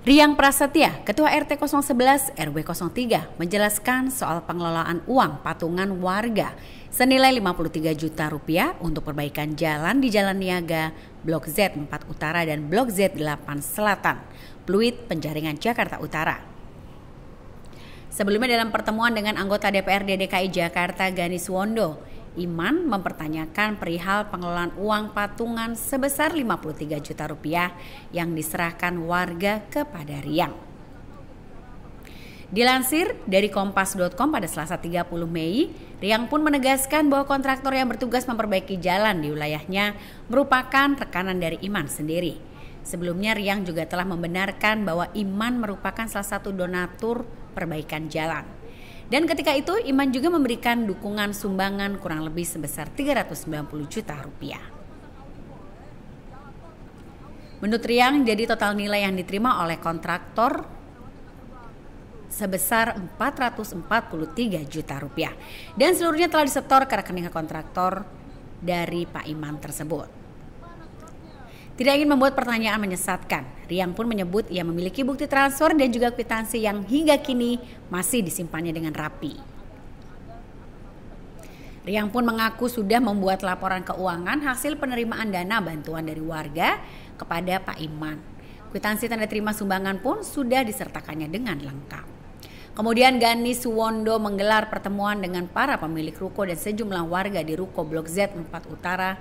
Riang Prasetya, Ketua RT 011 RW 03 menjelaskan soal pengelolaan uang patungan warga senilai 53 juta rupiah untuk perbaikan jalan di Jalan Niaga, Blok Z4 Utara dan Blok Z8 Selatan, Pluit Penjaringan Jakarta Utara. Sebelumnya dalam pertemuan dengan anggota DPRD DKI Jakarta Ganis Wondo, Iman mempertanyakan perihal pengelolaan uang patungan sebesar 53 juta rupiah yang diserahkan warga kepada Riang. Dilansir dari kompas.com pada Selasa 30 Mei, Riang pun menegaskan bahwa kontraktor yang bertugas memperbaiki jalan di wilayahnya merupakan rekanan dari Iman sendiri. Sebelumnya Riang juga telah membenarkan bahwa Iman merupakan salah satu donatur perbaikan jalan. Dan ketika itu Iman juga memberikan dukungan sumbangan kurang lebih sebesar 390 juta rupiah. Menurut Riang, jadi total nilai yang diterima oleh kontraktor sebesar 443 juta rupiah dan seluruhnya telah disetor ke rekening kontraktor dari Pak Iman tersebut. Tidak ingin membuat pertanyaan menyesatkan, Riang pun menyebut ia memiliki bukti transfer dan juga kwitansi yang hingga kini masih disimpannya dengan rapi. Riang pun mengaku sudah membuat laporan keuangan hasil penerimaan dana bantuan dari warga kepada Pak Iman. Kwitansi tanda terima sumbangan pun sudah disertakannya dengan lengkap. Kemudian Gani Suwondo menggelar pertemuan dengan para pemilik ruko dan sejumlah warga di Ruko Blok Z 4 Utara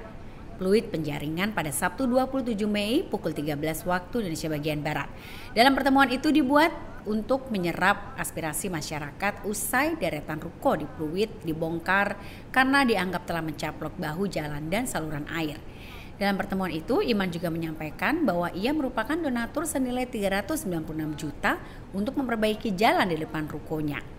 fluid penjaringan pada Sabtu 27 Mei pukul 13 waktu Indonesia bagian Barat. Dalam pertemuan itu dibuat untuk menyerap aspirasi masyarakat usai deretan ruko di Pluit dibongkar karena dianggap telah mencaplok bahu jalan dan saluran air. Dalam pertemuan itu, Iman juga menyampaikan bahwa ia merupakan donatur senilai 396 juta untuk memperbaiki jalan di depan rukonya.